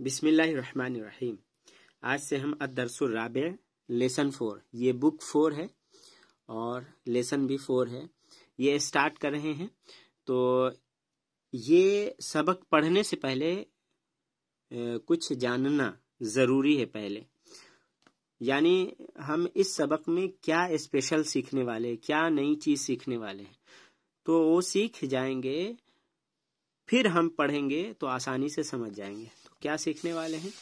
बिस्मिल्लाहिर्रहमानिर्रहीम आज से हम अदरसुराब लेसन फोर ये बुक फोर है और लेसन भी फोर है ये स्टार्ट कर रहे हैं तो ये सबक पढ़ने से पहले कुछ जानना ज़रूरी है पहले यानी हम इस सबक में क्या स्पेशल सीखने वाले क्या नई चीज़ सीखने वाले हैं तो वो सीख जाएंगे फिर हम पढ़ेंगे तो आसानी से समझ जाएंगे तो क्या सीखने वाले हैं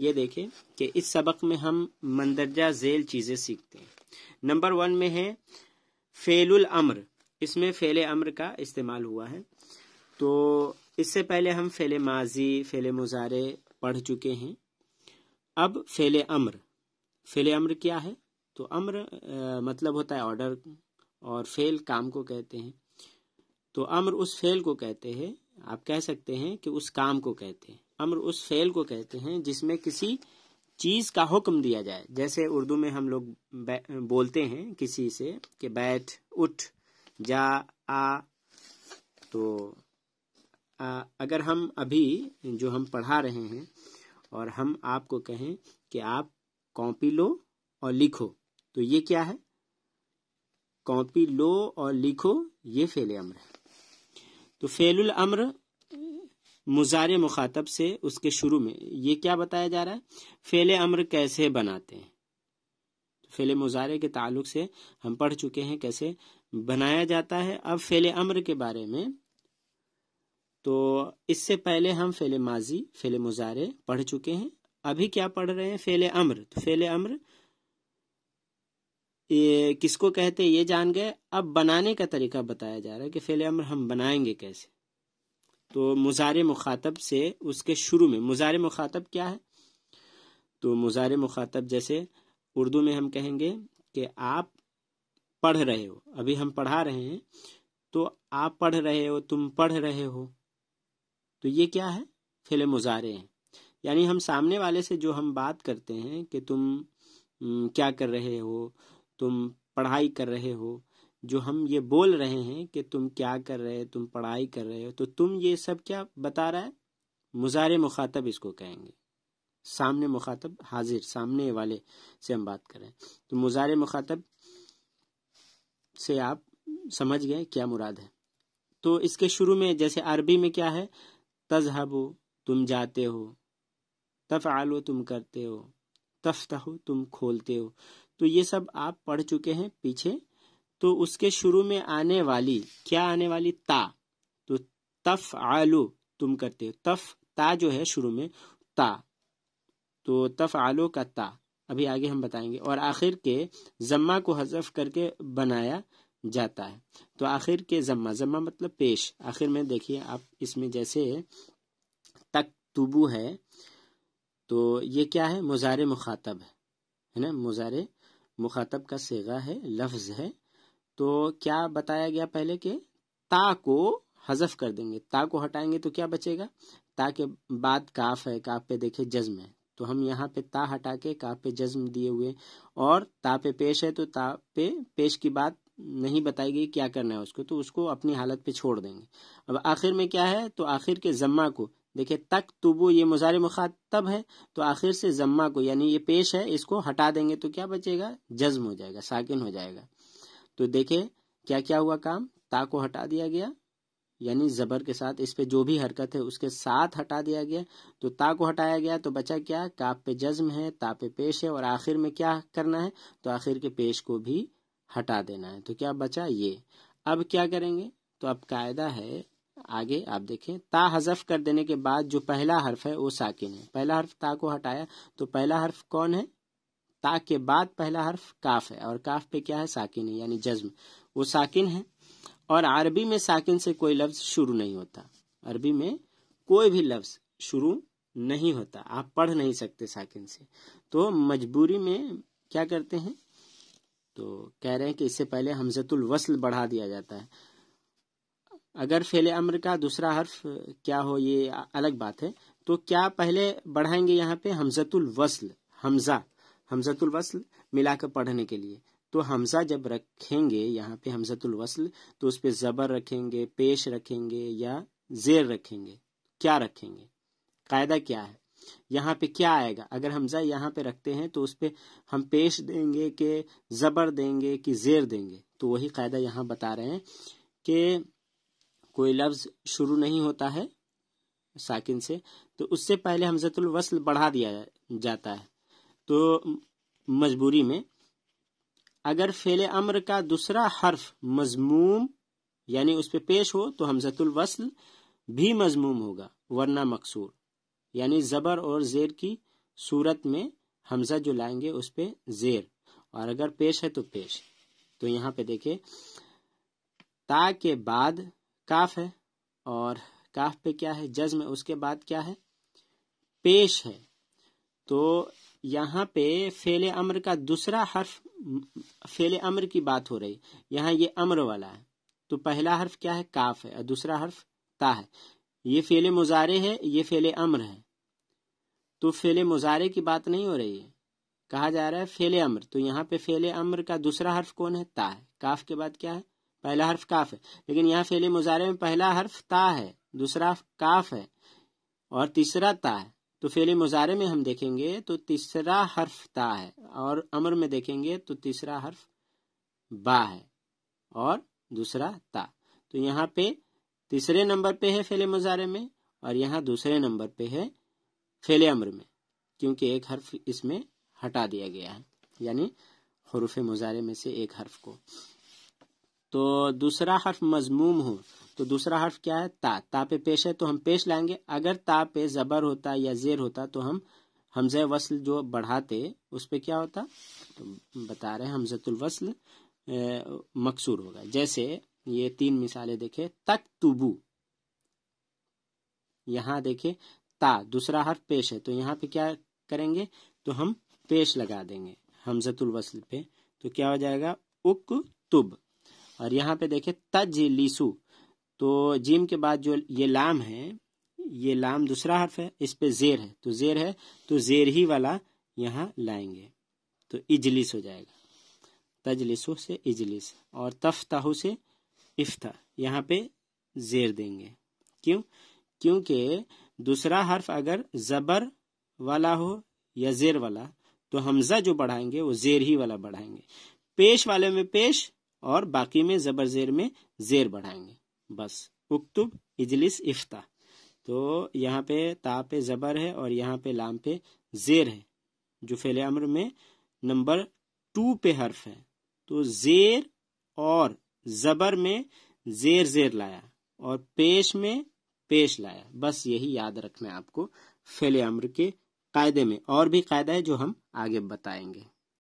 ये देखें कि इस सबक में हम मंदरजा जेल चीज़ें सीखते हैं नंबर वन में है फेलुल अम्र इसमें फेले अम्र का इस्तेमाल हुआ है तो इससे पहले हम फेले माजी फेले मुजारे पढ़ चुके हैं अब फेले अम्र फेले अम्र क्या है तो अम्र आ, मतलब होता है ऑर्डर और फेल काम को कहते हैं तो अम्र उस फेल को कहते हैं आप कह सकते हैं कि उस काम को कहते हैं अम्र उस फेल को कहते हैं जिसमें किसी चीज का हुक्म दिया जाए जैसे उर्दू में हम लोग बोलते हैं किसी से कि बैठ उठ जा आ तो आ, अगर हम अभी जो हम पढ़ा रहे हैं और हम आपको कहें कि आप कॉपी लो और लिखो तो ये क्या है कॉपी लो और लिखो ये फेले अम्र है तो फेलुल अम्र मुजार मुखातब से उसके शुरू में ये क्या बताया जा रहा है फेले अम्र कैसे बनाते हैं तो फेले मुजारे के ताल्लुक से हम पढ़ चुके हैं कैसे बनाया जाता है अब फेले अम्र के बारे में तो इससे पहले हम फेले माजी फेले मुजारे पढ़ चुके हैं अभी क्या पढ़ रहे हैं फेले अम्र तो फेले अम्र ये किसको कहते हैं ये जान गए अब बनाने का तरीका बताया जा रहा है कि फेल अमर हम बनाएंगे कैसे तो मुजार मुखातब से उसके शुरू में मुजार मुखातब क्या है तो मुजार मुखातब जैसे उर्दू में हम कहेंगे कि आप पढ़ रहे हो अभी हम पढ़ा रहे हैं तो आप पढ़ रहे हो तुम पढ़ रहे हो तो ये क्या है फेले मुजारे हैं यानी हम सामने वाले से जो हम बात करते हैं कि तुम क्या कर रहे हो तुम पढ़ाई कर रहे हो जो हम ये बोल रहे हैं कि तुम क्या कर रहे हो तुम पढ़ाई कर रहे हो तो तुम ये सब क्या बता रहा है मुजारे मुखातब इसको कहेंगे सामने मुखातब हाजिर सामने वाले से हम बात कर रहे हैं तो मुजारे मुखातब से आप समझ गए क्या मुराद है तो इसके शुरू में जैसे अरबी में क्या है तजहबो तुम जाते हो तफ़ आलो तुम करते हो तफ्तहो तुम खोलते हो तो ये सब आप पढ़ चुके हैं पीछे तो उसके शुरू में आने वाली क्या आने वाली ता तो तफ आलू तुम करते हो तफ ता जो है शुरू में ता तो तफ आलो का ता अभी आगे हम बताएंगे और आखिर के जम्मा को हजफ करके बनाया जाता है तो आखिर के जम्मा जम्मा मतलब पेश आखिर में देखिए आप इसमें जैसे तक तुबू है तो ये क्या है मुजारे मुखातब है है ना मुजारे मुखातब का सेगा है लफ्ज है तो क्या बताया गया पहले के ता को हजफ कर देंगे ता को हटाएंगे तो क्या बचेगा ता के बाद काफ है काफ पे देखे जज्म है तो हम यहाँ पे ता हटा के काफ पे जज्म दिए हुए और ता पे पेश है तो ता पे पेश की बात नहीं बताई गई क्या करना है उसको तो उसको अपनी हालत पे छोड़ देंगे अब आखिर में क्या है तो आखिर के जम्मा को देखिए तक तुबू ये मुजारे मुखातब है तो आखिर से जम्मा को यानी ये पेश है इसको हटा देंगे तो क्या बचेगा जज्म हो जाएगा साकिन हो जाएगा तो देखे क्या क्या हुआ काम ता को हटा दिया गया यानी जबर के साथ इस पे जो भी हरकत है उसके साथ हटा दिया गया तो ता को हटाया गया तो बचा क्या काप पे जज्म है ता पे पेश है और आखिर में क्या करना है तो आखिर के पेश को भी हटा देना है तो क्या बचा ये अब क्या करेंगे तो अब कायदा है आगे आप देखें ता हजफ कर देने के बाद जो पहला हर्फ है वो साकिन है पहला हर्फ ता को हटाया तो पहला हर्फ कौन है ता के बाद पहला हर्फ काफ है और काफ पे क्या है साकिन है यानी जज्म वो साकिन है और अरबी में साकिन से कोई लफ्ज शुरू नहीं होता अरबी में कोई भी लफ्ज शुरू नहीं होता आप पढ़ नहीं सकते साकिन से तो मजबूरी में क्या करते हैं तो कह रहे हैं कि इससे पहले हमजतुल वसल बढ़ा दिया जाता है अगर फेले अम्र का दूसरा हर्फ क्या हो ये अलग बात है तो क्या पहले बढ़ाएंगे यहाँ पे हमजतुल वसल हमजा हमजतुल वसल मिलाकर पढ़ने के लिए तो हमजा जब रखेंगे यहाँ पे हमजतुल वसल तो उस पर जबर रखेंगे पेश रखेंगे या जेर रखेंगे क्या रखेंगे कायदा क्या है यहाँ पे क्या आएगा अगर हमजा यहाँ पे रखते हैं तो उस पर पे हम पेश देंगे कि जबर देंगे कि जेर देंगे तो वही कायदा यहाँ बता रहे हैं कि कोई लफ्ज़ शुरू नहीं होता है साकिन से तो उससे पहले हमजतुल वसल बढ़ा दिया जाता है तो मजबूरी में अगर फेल अम्र का दूसरा हर्फ मजमूम यानी उस पर पे पेश हो तो हमजतुल वसल भी मजमूम होगा वरना मकसूर यानी ज़बर और ज़ेर की सूरत में हमजा जो लाएंगे उस पर ज़ेर और अगर पेश है तो पेश तो यहाँ पे देखे ता के बाद काफ है और काफ पे क्या है जज्म उसके बाद क्या है पेश है तो यहाँ पे फेले अम्र का दूसरा हर्फ फेले अम्र की बात हो रही यहाँ ये अम्र वाला है तो पहला हर्फ क्या है काफ है और दूसरा हर्फ ता है ये फेले मुजारे है ये फेले अम्र है तो फेले मुजारे की बात नहीं हो रही है कहा जा रहा है फेले अम्र तो यहाँ पे फेले अम्र का दूसरा हर्फ कौन है ता है काफ के बाद क्या है पहला हर्फ काफ है लेकिन यहाँ फेले मुजारे में पहला हर्फ ता है दूसरा काफ है और तीसरा ता है तो फेले मुजारे में हम देखेंगे तो तीसरा हर्फ ता है और अमर में देखेंगे तो तीसरा हर्फ बा है और दूसरा ता तो यहाँ पे तीसरे नंबर पे है फेले मुजारे में और यहाँ दूसरे नंबर पे है फेले अमर में क्योंकि एक हर्फ इसमें हटा दिया गया है यानी हरूफ मुजारे में से एक हर्फ को तो दूसरा हर्फ मजमूम हो तो दूसरा हर्फ क्या है ता ता पे पेश है तो हम पेश लाएंगे अगर ता पे जबर होता या जेर होता तो हम हमज वसल जो बढ़ाते उस पर क्या होता तो बता रहे हमजतुल वसल मकसूर होगा जैसे ये तीन मिसालें देखे तक तुबू यहाँ देखे ता दूसरा हर्फ पेश है तो यहाँ पे क्या करेंगे तो हम पेश लगा देंगे हमजतुल वसल पे तो क्या हो जाएगा उक तुब और यहाँ पे देखे तज लीसु तो जिम के बाद जो ये लाम है ये लाम दूसरा हर्फ है इस पे जेर है तो जेर है तो जेर ही वाला यहाँ लाएंगे तो इजलिस हो जाएगा तज तजलिसु से इजलिस और तफ्ताहु से इफ्ता यहाँ पे जेर देंगे क्यों क्योंकि दूसरा हर्फ अगर जबर वाला हो या जेर वाला तो हमजा जो बढ़ाएंगे वो जेर ही वाला बढ़ाएंगे पेश वाले में पेश और बाकी में जबर जेर में जेर बढ़ाएंगे बस उक्तुब इजलिस इफ्ता तो यहाँ पे ता पे ज़बर है और यहाँ पे लाम पे जेर है जो फेले अम्र में नंबर टू पे हर्फ है तो जेर और ज़बर में जेर जेर लाया और पेश में पेश लाया बस यही याद रखना है आपको फेले अम्र के कायदे में और भी कायदा है जो हम आगे बताएंगे